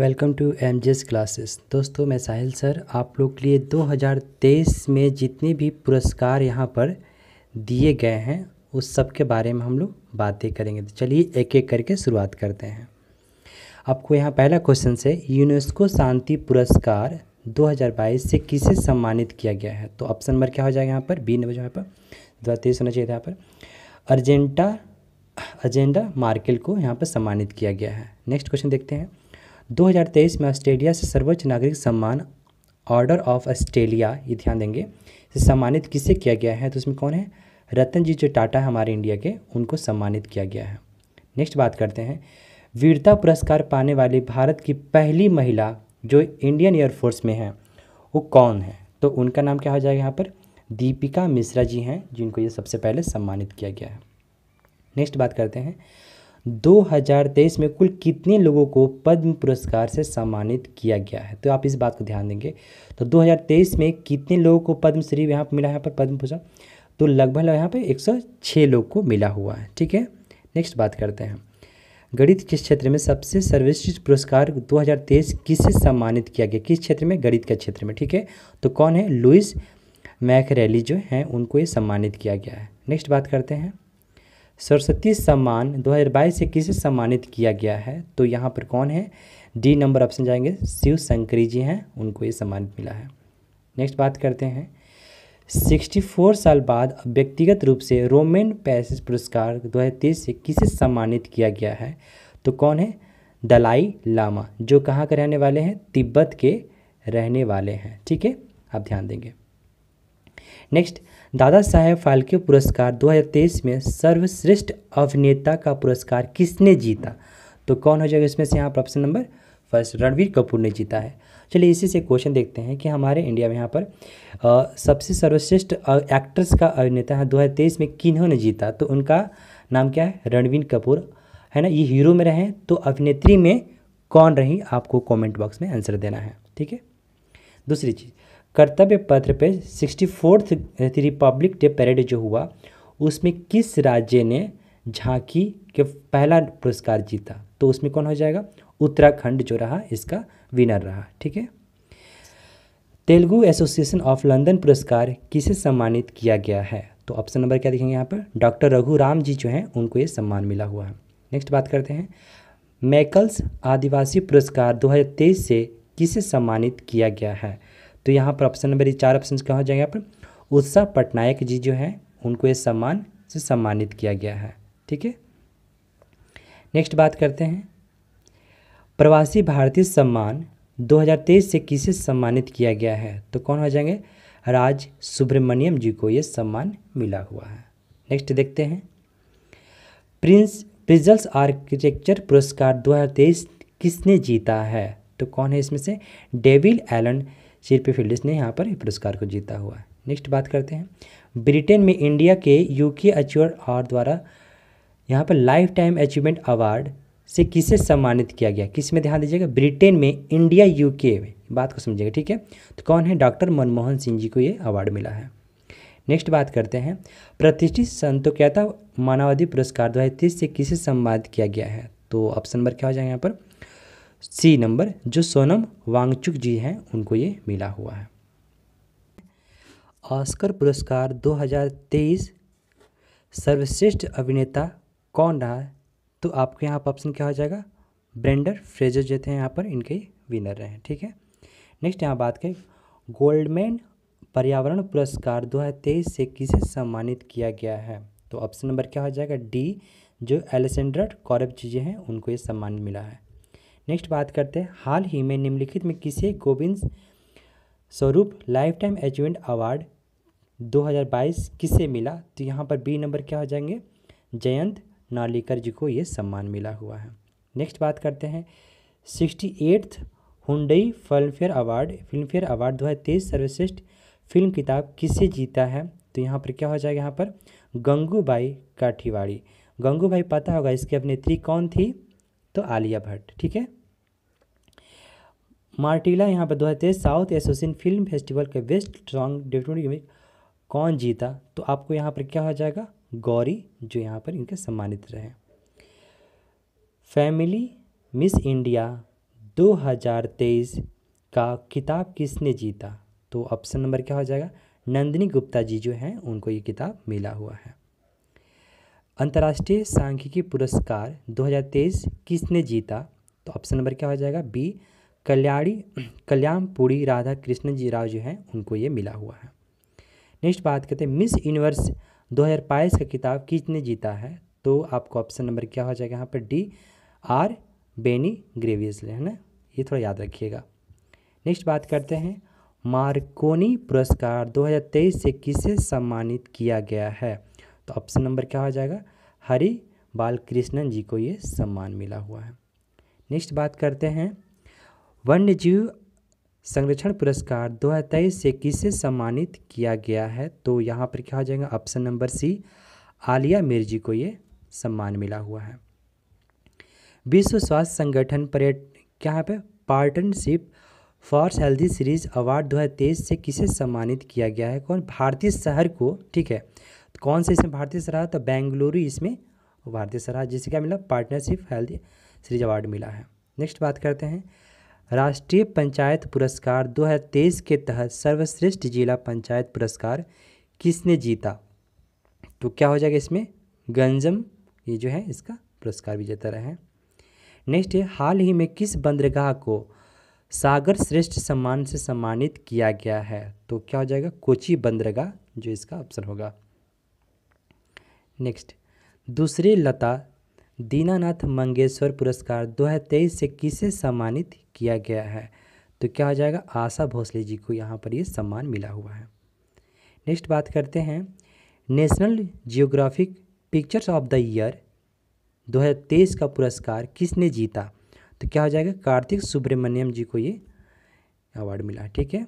welcome to M G classes दोस्तों मैं साहिल sir आप लोग के लिए 2023 में जितने भी पुरस्कार यहाँ पर दिए गए हैं उस सब के बारे में हम लोग बातें करेंगे तो चलिए एक एक करके शुरुआत करते हैं आपको यहाँ पहला क्वेश्चन से यूनेस्को शांति पुरस्कार 2022 से किसे सम्मानित किया गया है तो ऑप्शन नंबर क्या हो जाएगा यहाँ पर बी नंबर जो है पर दो होना चाहिए था यहाँ पर अर्जेंटा अर्जेंडा मार्केल को यहाँ पर सम्मानित किया गया है नेक्स्ट क्वेश्चन देखते हैं 2023 में ऑस्ट्रेलिया से सर्वोच्च नागरिक सम्मान ऑर्डर ऑफ ऑस्ट्रेलिया ये ध्यान देंगे इसे सम्मानित किसे किया गया है तो उसमें कौन है रतन जी जो टाटा है हमारे इंडिया के उनको सम्मानित किया गया है नेक्स्ट बात करते हैं वीरता पुरस्कार पाने वाली भारत की पहली महिला जो इंडियन एयरफोर्स में है वो कौन है तो उनका नाम क्या हो जाएगा यहाँ पर दीपिका मिश्रा जी हैं जिनको ये सबसे पहले सम्मानित किया गया है नेक्स्ट बात करते हैं 2023 में कुल कितने लोगों को पद्म पुरस्कार से सम्मानित किया गया है तो आप इस बात को ध्यान देंगे तो 2023 में कितने लोगों को पद्मश्री यहाँ पर मिला यहाँ पर पद्म पुरस्कार तो लगभग यहाँ पर 106 लोग को मिला हुआ है ठीक है नेक्स्ट बात करते हैं गणित किस क्षेत्र में सबसे सर्वश्रेष्ठ पुरस्कार 2023 किससे सम्मानित किया गया किस क्षेत्र में गणित के क्षेत्र में ठीक है तो कौन है लुइस मैकरेली जो हैं उनको ये सम्मानित किया गया है नेक्स्ट बात करते हैं सरस्वती सम्मान 2022 से किसे सम्मानित किया गया है तो यहाँ पर कौन है डी नंबर ऑप्शन जाएंगे शिव शंकरी जी हैं उनको ये सम्मानित मिला है नेक्स्ट बात करते हैं 64 साल बाद व्यक्तिगत रूप से रोमेन पैसिस पुरस्कार 2023 से किसे सम्मानित किया गया है तो कौन है दलाई लामा जो कहाँ के रहने वाले हैं तिब्बत के रहने वाले हैं ठीक है आप ध्यान देंगे नेक्स्ट दादा साहेब फाल्के पुरस्कार 2023 में सर्वश्रेष्ठ अभिनेता का पुरस्कार किसने जीता तो कौन हो जाएगा इसमें से यहाँ पर option number first Ranveer Kapoor ने जीता है चलिए इसी से क्वेश्चन देखते हैं कि हमारे इंडिया में यहाँ पर आ, सबसे सर्वश्रेष्ठ एक्ट्रेस का अभिनेता है दो में किन्हों ने जीता तो उनका नाम क्या है रणवीर कपूर है ना ये हीरो में रहें तो अभिनेत्री में कौन रही आपको कमेंट बॉक्स में आंसर देना है ठीक है दूसरी चीज़ कर्तव्य पत्र पे sixty fourth republic day parade जो हुआ उसमें किस राज्य ने झांकी के पहला पुरस्कार जीता तो उसमें कौन हो जाएगा उत्तराखंड जो रहा इसका विनर रहा ठीक है तेलुगु एसोसिएशन ऑफ लंदन पुरस्कार किसे सम्मानित किया गया है तो ऑप्शन नंबर क्या देखेंगे यहाँ पर डॉक्टर रघुराम जी जो हैं उनको ये सम्मान मिला हुआ है नेक्स्ट बात करते हैं मैकल्स आदिवासी पुरस्कार 2023 से किसे सम्मानित किया गया है तो यहाँ पर ऑप्शन नंबर ये चार ऑप्शन क्या हो जाएंगे यहाँ पर उत्साह पटनायक जी जो हैं उनको ये सम्मान से सम्मानित किया गया है ठीक है नेक्स्ट बात करते हैं प्रवासी भारतीय सम्मान 2023 से किसे सम्मानित किया गया है तो कौन हो जाएंगे राज सुब्रमण्यम जी को ये सम्मान मिला हुआ है नेक्स्ट देखते हैं प्रिंस प्रिजल्स आर्किटेक्चर पुरस्कार 2023 किसने जीता है तो कौन है इसमें से डेविल एलन शिल्पी फिल्डिस ने यहाँ पर पुरस्कार को जीता हुआ है नेक्स्ट बात करते हैं ब्रिटेन में इंडिया के यूके अचीवर अवार्ड द्वारा यहाँ पर लाइफ टाइम अचीवमेंट अवार्ड से किसे सम्मानित किया गया किस में ध्यान दीजिएगा ब्रिटेन में इंडिया यूके में बात को समझिएगा ठीक है तो कौन है डॉक्टर मनमोहन सिंह जी को ये अवार्ड मिला है नेक्स्ट बात करते हैं प्रतिष्ठित संतोक्यता मानवादी पुरस्कार दो से किसे सम्मानित किया गया है तो ऑप्शन नंबर क्या हो जाएगा यहाँ पर सी नंबर जो सोनम वांगचुक जी हैं उनको ये मिला हुआ है ऑस्कर पुरस्कार 2023 सर्वश्रेष्ठ अभिनेता कौन रहा है तो आपके यहाँ पर ऑप्शन क्या हो जाएगा ब्रेंडर फ्रेजर जो थे यहाँ पर इनके विनर रहे हैं ठीक है नेक्स्ट यहाँ बात करें गोल्डमैन पर्यावरण पुरस्कार 2023 से किसे सम्मानित किया गया है तो ऑप्शन नंबर क्या हो जाएगा डी जो एलेक्सेंडर कौरव चीज़ें हैं उनको ये सम्मान मिला है नेक्स्ट बात करते हैं हाल ही में निम्नलिखित में किसे गोविंद स्वरूप लाइफ टाइम अचीवमेंट अवार्ड 2022 किसे मिला तो यहाँ पर बी नंबर क्या हो जाएंगे जयंत नालिकर जी को ये सम्मान मिला हुआ है नेक्स्ट बात करते हैं sixty eighth Hyundai Filmfare award Filmfare award 2023 सर्वश्रेष्ठ फिल्म किताब किसे जीता है तो यहाँ पर क्या हो जाएगा यहाँ पर गंगूबाई काठीवाड़ी गंगूबाई पता होगा इसकी अभिनेत्री कौन थी तो आलिया भट्ट ठीक है मार्टिला यहाँ पर दो हज़ार तेईस साउथ एसोसिएशन फिल्म फेस्टिवल के बेस्ट सॉन्ग डिप्टी में कौन जीता तो आपको यहाँ पर क्या हो जाएगा गौरी जो यहाँ पर इनके सम्मानित रहे फैमिली मिस इंडिया 2023 का किताब किसने जीता तो ऑप्शन नंबर क्या हो जाएगा नंदिनी गुप्ता जी जो हैं उनको ये किताब मिला हुआ है अंतर्राष्ट्रीय सांख्यिकी पुरस्कार 2023 किसने जीता तो ऑप्शन नंबर क्या हो जाएगा बी कल्याणी कल्याणपुरी राधा कृष्ण जी राव जो हैं उनको ये मिला हुआ है नेक्स्ट बात करते हैं मिस यूनिवर्स 2022 का किताब किसने जीता है तो आपको ऑप्शन नंबर क्या हो जाएगा यहाँ पर डी आर बेनी ग्रेवियस है ना ये थोड़ा याद रखिएगा नेक्स्ट बात करते हैं मार्कोनी पुरस्कार 2023 से किसे सम्मानित किया गया है तो ऑप्शन नंबर क्या हो जाएगा हरि बालकृष्णन जी को ये सम्मान मिला हुआ है नेक्स्ट बात करते हैं वन्य जीव संरक्षण पुरस्कार दो से किसे सम्मानित किया गया है तो यहाँ पर क्या हो जाएगा option number C Aliya Mir ji को ये सम्मान मिला हुआ है विश्व स्वास्थ्य संगठन पर्यटन क्या है पे partnership for healthy cities award दो से किसे सम्मानित किया गया है कौन भारतीय शहर को ठीक है तो कौन से इसमें भारतीय सराहा तो बेंगलुरु इसमें भारतीय सराहा जिसे क्या मिला पार्टनरशिप हेल्थ सीरीज अवार्ड मिला है नेक्स्ट बात करते हैं राष्ट्रीय पंचायत पुरस्कार 2023 के तहत सर्वश्रेष्ठ जिला पंचायत पुरस्कार किसने जीता तो क्या हो जाएगा इसमें गंजम ये जो है इसका पुरस्कार भी जीता रहे नेक्स्ट है हाल ही में किस बंदरगाह को सागर श्रेष्ठ सम्मान से सम्मानित किया गया है तो क्या हो जाएगा कोची बंदरगाह जो इसका ऑप्शन होगा नेक्स्ट दूसरे लता दीनानाथ मंगेशकर पुरस्कार 2023 से किसे सम्मानित किया गया है तो क्या हो जाएगा आशा भोसले जी को यहाँ पर ये सम्मान मिला हुआ है नेक्स्ट बात करते हैं National Geographic pictures of the year 2023 का पुरस्कार किसने जीता तो क्या हो जाएगा कार्तिक सुब्रमण्यम जी को ये अवार्ड मिला ठीक है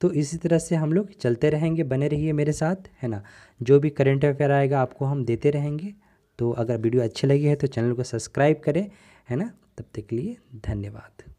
तो इसी तरह से हम लोग चलते रहेंगे बने रहिए मेरे साथ है ना जो भी करेंट अफेयर आएगा आपको हम देते रहेंगे तो अगर वीडियो अच्छी लगी है तो चैनल को सब्सक्राइब करें है ना तब तक के लिए धन्यवाद